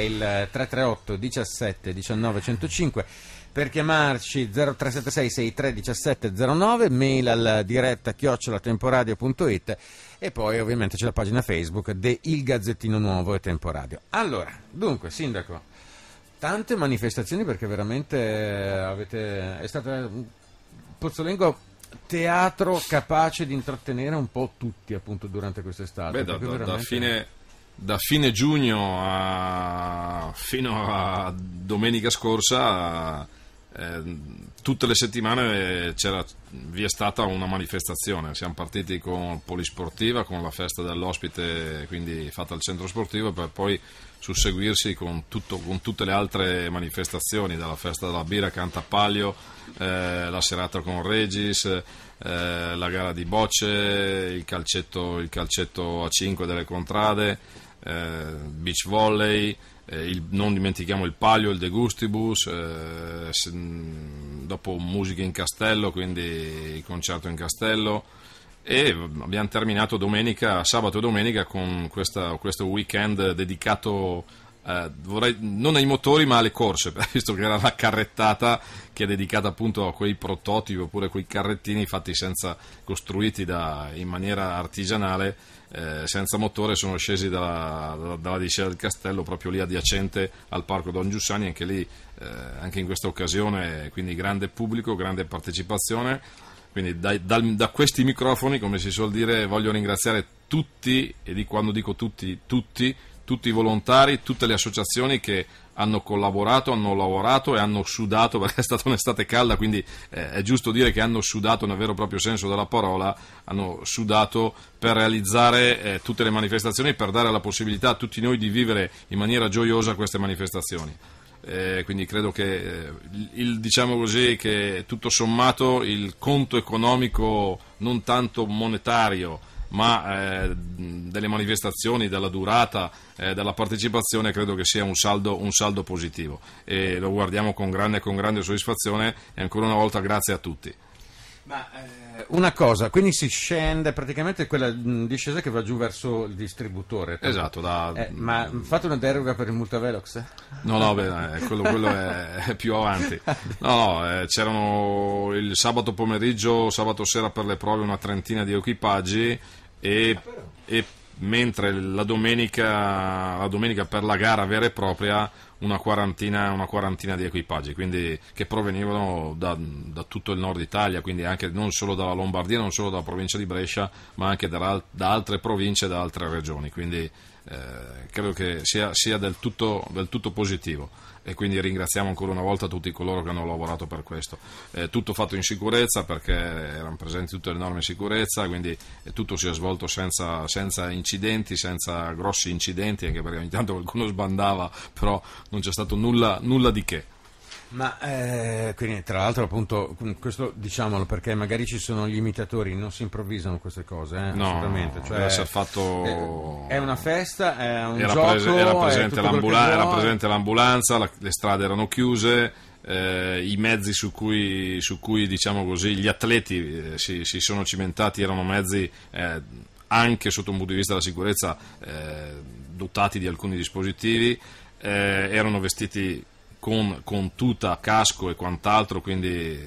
il 338 17 19 105 per chiamarci 0376 63 17 09 mail al diretta chiocciolatemporadio.it e poi ovviamente c'è la pagina Facebook de Il Gazzettino Nuovo e Temporadio allora, dunque Sindaco tante manifestazioni perché veramente eh, avete è stata eh, Pozzolengo teatro capace di intrattenere un po' tutti appunto durante quest'estate Beh, da, da, veramente... da fine da fine giugno a, fino a domenica scorsa, eh, tutte le settimane vi è stata una manifestazione. Siamo partiti con Polisportiva, con la festa dell'ospite, quindi fatta al centro sportivo, per poi susseguirsi con, tutto, con tutte le altre manifestazioni, dalla festa della birra, canta Cantapaglio, eh, la serata con Regis, eh, la gara di bocce, il calcetto, il calcetto a 5 delle contrade. Eh, beach volley, eh, il, non dimentichiamo il palio, il degustibus, eh, mm, dopo musica in castello, quindi concerto in castello e abbiamo terminato domenica, sabato e domenica con questa, questo weekend dedicato eh, vorrei, non ai motori ma alle corse, visto che era la carrettata che è dedicata appunto a quei prototipi oppure a quei carrettini fatti senza, costruiti da, in maniera artigianale, eh, senza motore, sono scesi dalla, dalla, dalla, discesa del castello proprio lì adiacente al parco Don Giussani, anche lì, eh, anche in questa occasione, quindi grande pubblico, grande partecipazione. Quindi da, da, da questi microfoni, come si suol dire, voglio ringraziare tutti, e di quando dico tutti, tutti, tutti i volontari, tutte le associazioni che hanno collaborato, hanno lavorato e hanno sudato, perché è stata un'estate calda, quindi eh, è giusto dire che hanno sudato nel vero e proprio senso della parola, hanno sudato per realizzare eh, tutte le manifestazioni, per dare la possibilità a tutti noi di vivere in maniera gioiosa queste manifestazioni. Eh, quindi credo che, eh, il, diciamo così, che tutto sommato il conto economico non tanto monetario ma eh, delle manifestazioni, della durata, eh, della partecipazione credo che sia un saldo, un saldo positivo e lo guardiamo con grande, con grande, soddisfazione e ancora una volta grazie a tutti. Ma, eh, una cosa, quindi si scende praticamente quella mm, discesa che va giù verso il distributore. Esatto. Da... Eh, ma mm, fate una deroga per il Multavelox? No, no, beh, eh, quello, quello è, è, più avanti. No, no, eh, c'erano il sabato pomeriggio, sabato sera per le prove una trentina di equipaggi e, e mentre la domenica, la domenica, per la gara vera e propria una quarantina, una quarantina di equipaggi quindi, che provenivano da, da, tutto il nord Italia, quindi anche non solo dalla Lombardia, non solo dalla provincia di Brescia, ma anche da, da altre province e da altre regioni. Quindi eh, credo che sia, sia del, tutto, del tutto positivo e quindi ringraziamo ancora una volta tutti coloro che hanno lavorato per questo. Eh, tutto fatto in sicurezza perché erano presenti tutte le norme di sicurezza, quindi eh, tutto si è svolto senza, senza incidenti, senza grossi incidenti, anche perché ogni tanto qualcuno sbandava, però non c'è stato nulla, nulla di che. Ma eh, quindi, tra l'altro, appunto, questo diciamolo perché magari ci sono gli imitatori, non si improvvisano queste cose, eh, no, assolutamente. Cioè, deve essere fatto... è, eh, è una festa, è un era gioco. Prese, era, presente era, presente l'ambulanza, la, le strade erano chiuse. Eh, i mezzi su cui, su cui diciamo così, gli atleti eh, si, si, sono cimentati erano mezzi eh, anche sotto un punto di vista della sicurezza eh, dotati di alcuni dispositivi, eh, erano vestiti con, con tuta, casco e quant'altro, quindi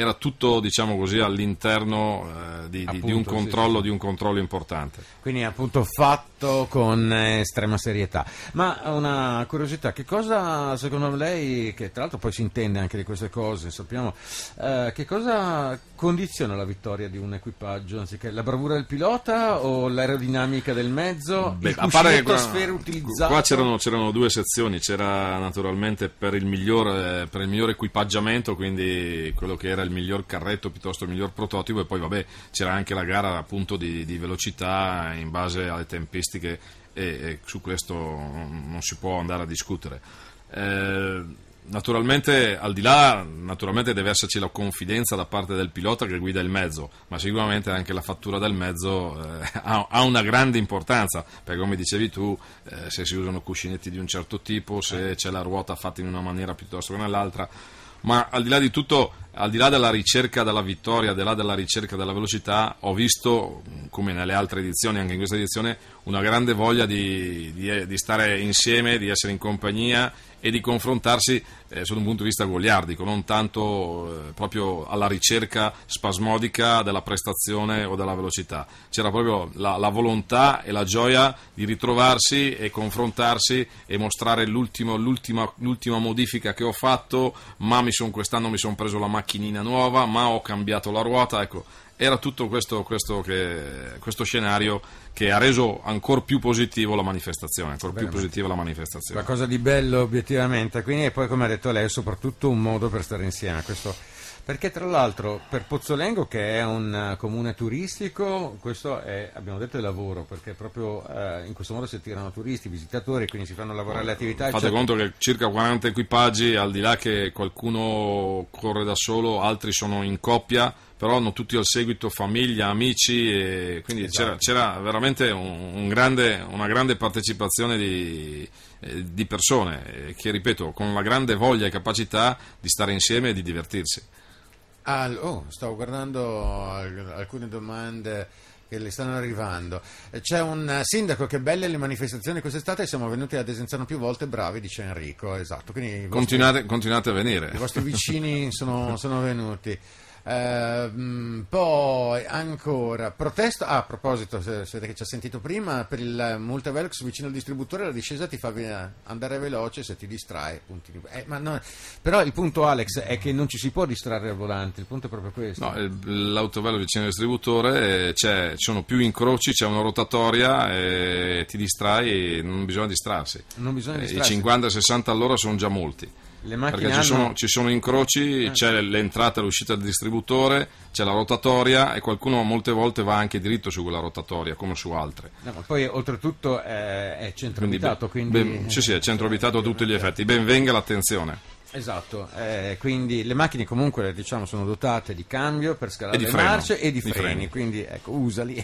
era tutto diciamo così, all'interno eh, di, appunto, di, un controllo, sì, sì. di, un controllo, importante. Quindi appunto fatto con estrema serietà. Ma una curiosità, che cosa secondo lei, che tra l'altro poi si intende anche di queste cose, sappiamo, eh, che cosa condiziona la vittoria di un equipaggio anziché la bravura del pilota o l'aerodinamica del mezzo? Beh, il a parte che sfere utilizzato? Qua c'erano, c'erano, due sezioni, c'era naturalmente per il miglior, per il miglior equipaggiamento, quindi quello che era il il miglior carretto piuttosto il miglior prototipo e poi vabbè c'era anche la gara appunto di, di velocità in base alle tempistiche e, e, su questo non si può andare a discutere. Eh, naturalmente, al di là, naturalmente deve esserci la confidenza da parte del pilota che guida il mezzo, ma sicuramente anche la fattura del mezzo eh, ha, ha, una grande importanza, perché come dicevi tu, eh, se si usano cuscinetti di un certo tipo, se c'è la ruota fatta in una maniera piuttosto che nell'altra, ma al di là di tutto al di là della ricerca della vittoria, al di là della ricerca della velocità, ho visto, come nelle altre edizioni, anche in questa edizione, una grande voglia di, di, di stare insieme, di essere in compagnia e di confrontarsi eh, sotto un punto di vista goliardico, non tanto eh, proprio alla ricerca spasmodica della prestazione o della velocità. C'era proprio la, la, volontà e la gioia di ritrovarsi e confrontarsi e mostrare l'ultima, modifica che ho fatto, ma mi son, quest'anno mi sono preso la macchina macchinina nuova, ma ho cambiato la ruota, ecco, era tutto questo, questo, che, questo scenario che ha reso ancora più positivo la manifestazione, ancora più positiva la manifestazione. La cosa di bello obiettivamente, quindi e poi come ha detto lei è soprattutto un modo per stare insieme, questo perché tra l'altro per Pozzolengo, che è un eh, comune turistico, questo è, abbiamo detto, il lavoro, perché proprio eh, in questo modo si attirano turisti, visitatori, quindi si fanno lavorare le attività. Fate eccetera. conto che circa 40 equipaggi, al di là che qualcuno corre da solo, altri sono in coppia, però hanno tutti al seguito famiglia, amici, quindi esatto. c'era, c'era, veramente un, un grande, una grande partecipazione di, eh, di persone eh, che, ripeto, con la grande voglia e capacità di stare insieme e di divertirsi. Ah, oh, stavo guardando alcune domande che le stanno arrivando. C'è un eh, sindaco che belle le manifestazioni quest'estate, siamo venuti a Desenzano più volte, bravi, dice Enrico, esatto. Vostri, continuate, continuate, a venire. I vostri vicini sono, sono venuti. Ehm, poi ancora protesta. Ah, a proposito, se, se che ci ha sentito prima, per il Multivelox vicino al distributore la discesa ti fa andare veloce se ti distrae. Punti, eh, no, però il punto, Alex, è che non ci si può distrarre al volante. Il punto è proprio questo. No, l'autovelo vicino al distributore eh, ci sono più incroci, c'è una rotatoria, e eh, ti distrai non bisogna distrarsi. Non bisogna eh, distrarsi. I 50-60 all'ora sono già molti. Le macchine perché hanno... ci, sono, ci, sono, incroci, eh, c'è sì. l'entrata e l'uscita del distributore, c'è la rotatoria e qualcuno molte volte va anche diritto su quella rotatoria, come su altre. No, poi oltretutto eh, è centro abitato, quindi... quindi... sì, sì, è centro abitato a tutti gli eh, effetti. Ben venga l'attenzione. Esatto, eh, quindi le macchine comunque diciamo, sono dotate di cambio per scalare le freno, marce e di, di freni, freni, quindi ecco, usali.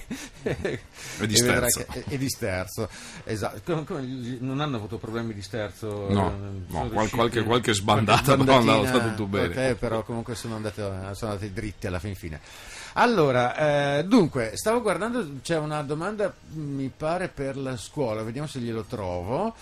e di sterzo. Che, e di sterzo. Esatto. non hanno avuto problemi di sterzo? No, eh, no qualche, qualche sbandata, però andava tutto bene. Okay, però comunque sono andate, sono andati dritti alla fin fine. Allora, eh, dunque, stavo guardando, c'è una domanda, mi pare, per la scuola, vediamo se glielo trovo.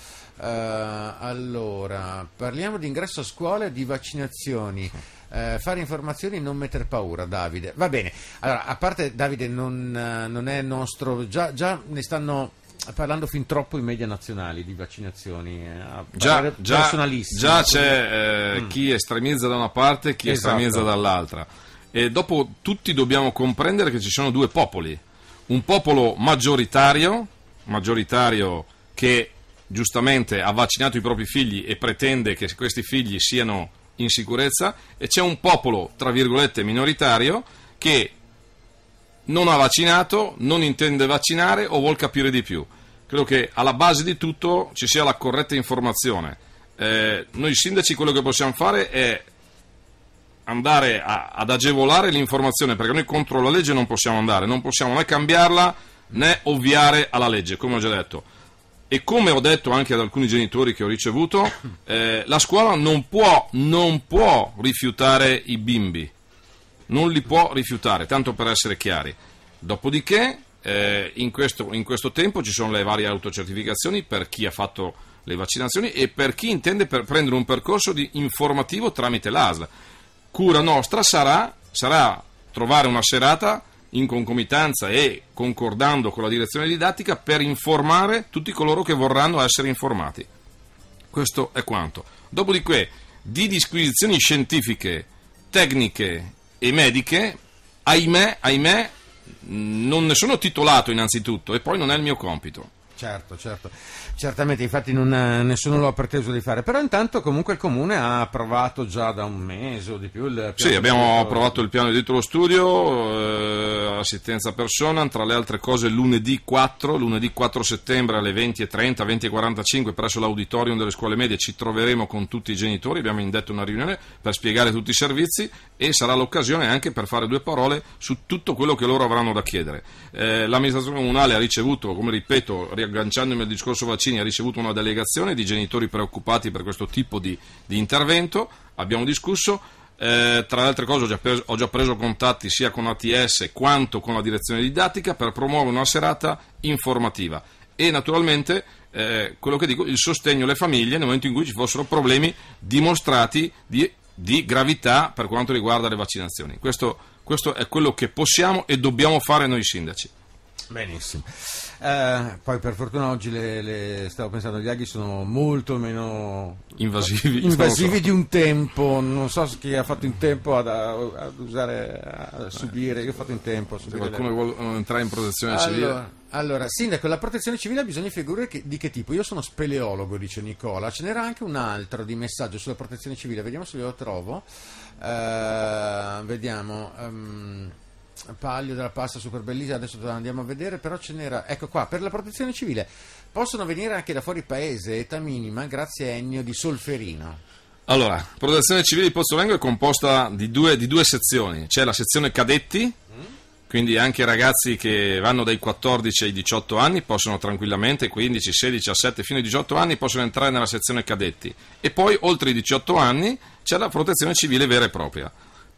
Eh, allora, parliamo di ingresso a scuola e di vaccinazioni. Eh, fare informazioni e non mettere paura, Davide. Va bene, allora, a parte Davide non, eh, non è nostro, già, già, ne stanno parlando fin troppo i media nazionali di vaccinazioni, eh, già, già, già c'è eh, mm. chi estremizza da una parte e chi esatto. estremizza dall'altra. E dopo tutti dobbiamo comprendere che ci sono due popoli, un popolo maggioritario, maggioritario che giustamente ha vaccinato i propri figli e pretende che questi figli siano in sicurezza e c'è un popolo, tra virgolette, minoritario che non ha vaccinato, non intende vaccinare o vuol capire di più. Credo che alla base di tutto ci sia la corretta informazione. Eh, noi sindaci quello che possiamo fare è andare a, ad agevolare l'informazione perché noi contro la legge non possiamo andare, non possiamo né cambiarla né ovviare alla legge, come ho già detto e come ho detto anche ad alcuni genitori che ho ricevuto, eh, la scuola non può, non può rifiutare i bimbi, non li può rifiutare, tanto per essere chiari. Dopodiché eh, in, questo, in, questo, tempo ci sono le varie autocertificazioni per chi ha fatto le vaccinazioni e per chi intende per prendere un percorso informativo tramite l'ASL. Cura nostra sarà, sarà trovare una serata in concomitanza e concordando con la direzione didattica per informare tutti coloro che vorranno essere informati. Questo è quanto. Dopodiché, di disquisizioni scientifiche, tecniche e mediche, ahimè, ahimè, non ne sono titolato innanzitutto e poi non è il mio compito. Certo, certo, certamente, infatti non, eh, nessuno lo ha preteso di fare, però intanto comunque il comune ha approvato già da un mese o di più il piano. Sì, abbiamo approvato il piano edito lo studio, eh, assistenza persona, tra le altre cose lunedì 4, lunedì 4 settembre alle 20.30, 20.45 presso l'auditorium delle scuole medie ci troveremo con tutti i genitori, abbiamo indetto una riunione per spiegare tutti i servizi e sarà l'occasione anche per fare due parole su tutto quello che loro avranno da chiedere. Eh, l'amministrazione comunale ha ricevuto, come ripeto, riag- agganciandomi al discorso vaccini, ha ricevuto una delegazione di genitori preoccupati per questo tipo di, di intervento, abbiamo discusso. Eh, tra le altre cose ho già, preso, ho già, preso, contatti sia con ATS quanto con la direzione didattica per promuovere una serata informativa e naturalmente eh, quello che dico, il sostegno alle famiglie nel momento in cui ci fossero problemi dimostrati di, di gravità per quanto riguarda le vaccinazioni. Questo, questo è quello che possiamo e dobbiamo fare noi sindaci. Benissimo. Eh, poi per fortuna oggi le, le, stavo pensando gli aghi sono molto meno invasivi, invasivi di un tempo, non so chi ha fatto in tempo ad, ad usare, a subire, io ho fatto in tempo a subire. Se qualcuno le... vuole eh, entrare in protezione allora, civile? Allora, Sindaco, la protezione civile bisogna figure che, di che tipo? Io sono speleologo, dice Nicola, ce n'era anche un altro di messaggio sulla protezione civile, vediamo se lo trovo. Eh, vediamo. Um, paglio della pasta super bellissima, adesso la andiamo a vedere, però ce n'era, ecco qua, per la protezione civile possono venire anche da fuori paese, età minima, grazie a Ennio di Solferino. Allora, protezione civile di Pozzo Lengo è composta di due, di due sezioni, c'è la sezione cadetti, quindi anche ragazzi che vanno dai 14 ai 18 anni possono tranquillamente, 15, 16, 17, fino ai 18 anni possono entrare nella sezione cadetti e poi oltre i 18 anni c'è la protezione civile vera e propria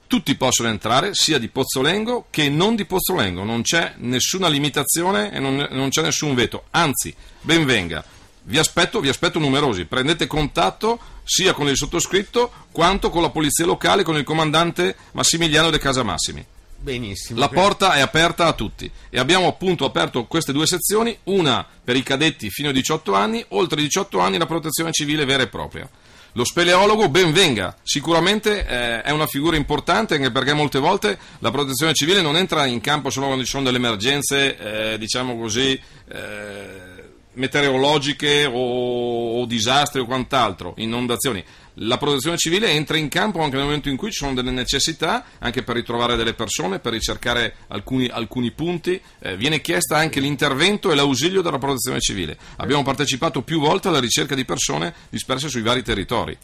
tutti possono entrare, sia di Pozzolengo che non di Pozzolengo, non c'è nessuna limitazione e non, non c'è nessun veto, anzi, benvenga. Vi aspetto, vi aspetto numerosi, prendete contatto sia con il sottoscritto quanto con la polizia locale, con il comandante Massimiliano De Casamassimi. Benissimo. La porta è aperta a tutti e abbiamo appunto aperto queste due sezioni, una per i cadetti fino a 18 anni, oltre 18 anni la protezione civile vera e propria. Lo speleologo ben venga, sicuramente eh, è una figura importante anche perché molte volte la protezione civile non entra in campo solo quando ci sono delle emergenze, eh, diciamo così, eh, meteorologiche o, o disastri o quant'altro, inondazioni. La protezione civile entra in campo anche nel momento in cui ci sono delle necessità, anche per ritrovare delle persone, per ricercare alcuni, alcuni punti. Eh, viene chiesta anche l'intervento e l'ausilio della protezione civile. Abbiamo partecipato più volte alla ricerca di persone disperse sui vari territori.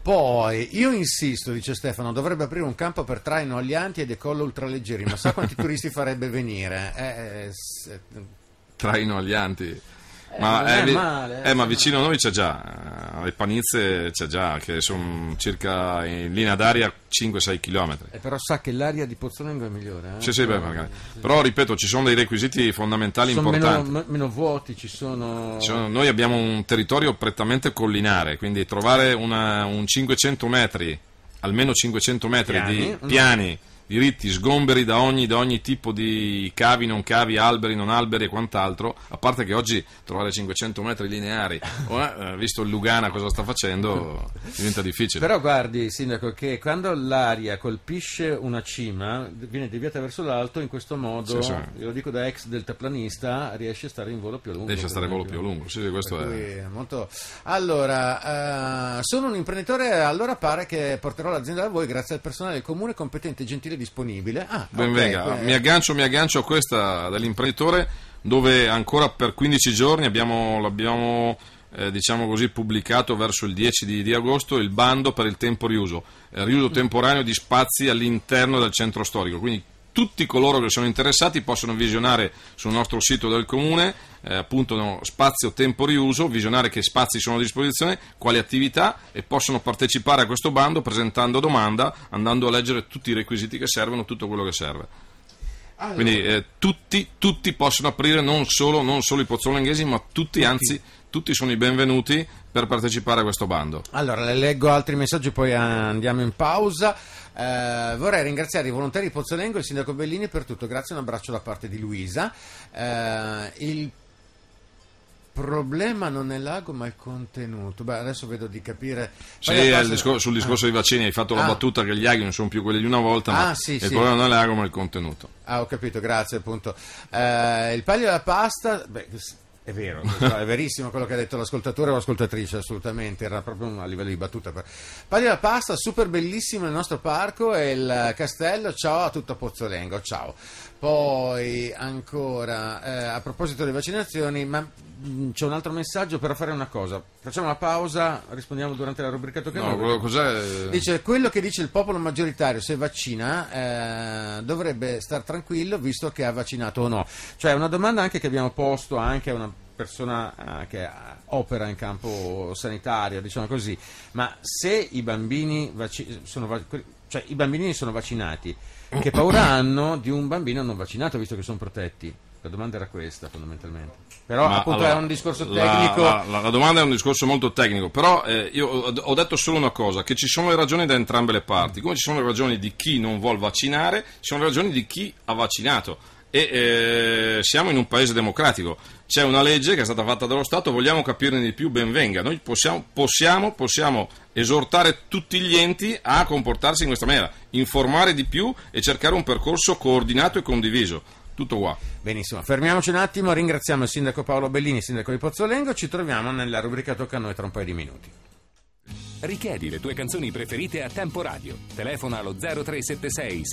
Poi, io insisto, dice Stefano, dovrebbe aprire un campo per traino agli anti e decollo ultraleggeri, ma sa quanti turisti farebbe venire? Eh, eh se... Traino agli anti? ma, eh, eh male, eh, ma eh. vicino a noi c'è già, alle eh, panizze c'è già, che sono circa in linea d'aria 5-6 km. però sa che l'aria di Pozzolongo è migliore. Sì, sì, beh, magari. Però ripeto, ci sono dei requisiti fondamentali sono importanti. Meno, meno vuoti, ci sono... ci sono... Noi abbiamo un territorio prettamente collinare, quindi trovare una, un 500 metri, almeno 500 metri piani. di piani. Mm diritti, sgomberi da ogni, da ogni, tipo di cavi, non cavi, alberi, non alberi e quant'altro, a parte che oggi trovare 500 metri lineari, eh, eh, visto il Lugana cosa sta facendo, diventa difficile. Però guardi, Sindaco, che quando l'aria colpisce una cima, viene deviata verso l'alto, in questo modo, sì, sì. lo dico da ex deltaplanista, riesce a stare in volo più a lungo. Riesce a stare in volo più a lungo, sì, sì questo è... Molto... Allora, eh, sono un imprenditore, allora pare che porterò l'azienda da voi grazie al personale del comune competente e gentile disponibile. Ah, ben okay, mi aggancio, mi aggancio a questa dell'imprenditore dove ancora per 15 giorni abbiamo, l'abbiamo eh, diciamo così, pubblicato verso il 10 di, di, agosto il bando per il tempo riuso, eh, riuso temporaneo di spazi all'interno del centro storico. Quindi tutti coloro che sono interessati possono visionare sul nostro sito del comune, eh, appunto no, spazio tempo riuso, visionare che spazi sono a disposizione, quali attività e possono partecipare a questo bando presentando domanda, andando a leggere tutti i requisiti che servono, tutto quello che serve. Allora. Quindi eh, tutti, tutti, possono aprire, non solo, non solo i pozzolenghesi, ma tutti, tutti. anzi tutti sono i benvenuti per partecipare a questo bando. Allora, le leggo altri messaggi, poi andiamo in pausa. Eh, vorrei ringraziare i volontari di Pozzolengo e il sindaco Bellini per tutto. Grazie, un abbraccio da parte di Luisa. Eh, il problema non è l'ago ma il contenuto Beh, adesso vedo di capire sì, cosa... discor- sul discorso ah. dei vaccini hai fatto la ah. battuta che gli aghi non sono più quelli di una volta ah, ma sì, il sì. problema non è l'ago ma il contenuto ah ho capito grazie appunto eh, il palio della pasta beh, è vero, è verissimo quello che ha detto l'ascoltatore o l'ascoltatrice, assolutamente, era proprio a livello di battuta. Pari la pasta, super bellissimo il nostro parco e il castello, ciao a tutto Pozzolengo, ciao. Poi ancora, eh, a proposito delle vaccinazioni, ma mm, c'è un altro messaggio però fare una cosa. Facciamo una pausa, rispondiamo durante la rubrica Toccanova. No, cos'è? Dice quello che dice il popolo maggioritario se vaccina eh, dovrebbe star tranquillo visto che ha vaccinato o no. Cioè è una domanda anche che abbiamo posto anche a una persona eh, che opera in campo sanitario, diciamo così, ma se i bambini, vac- sono, vac- cioè, i bambini sono vaccinati che paura hanno di un bambino non vaccinato visto che sono protetti? La domanda era questa fondamentalmente. Però Ma, appunto allora, era un discorso tecnico. La, la, la, domanda è un discorso molto tecnico, però eh, io ho detto solo una cosa, che ci sono le ragioni da entrambe le parti, come ci sono le ragioni di chi non vuole vaccinare, ci sono le ragioni di chi ha vaccinato e eh, siamo in un paese democratico. C'è una legge che è stata fatta dallo Stato, vogliamo capirne di più, ben venga. Noi possiamo, possiamo, possiamo esortare tutti gli enti a comportarsi in questa maniera, informare di più e cercare un percorso coordinato e condiviso. Tutto qua. Benissimo, fermiamoci un attimo, ringraziamo il sindaco Paolo Bellini, sindaco di Pozzolengo, ci troviamo nella rubrica Tocca a noi tra un paio di minuti. Richiedi le tue canzoni preferite a Tempo Radio. Telefona allo 0376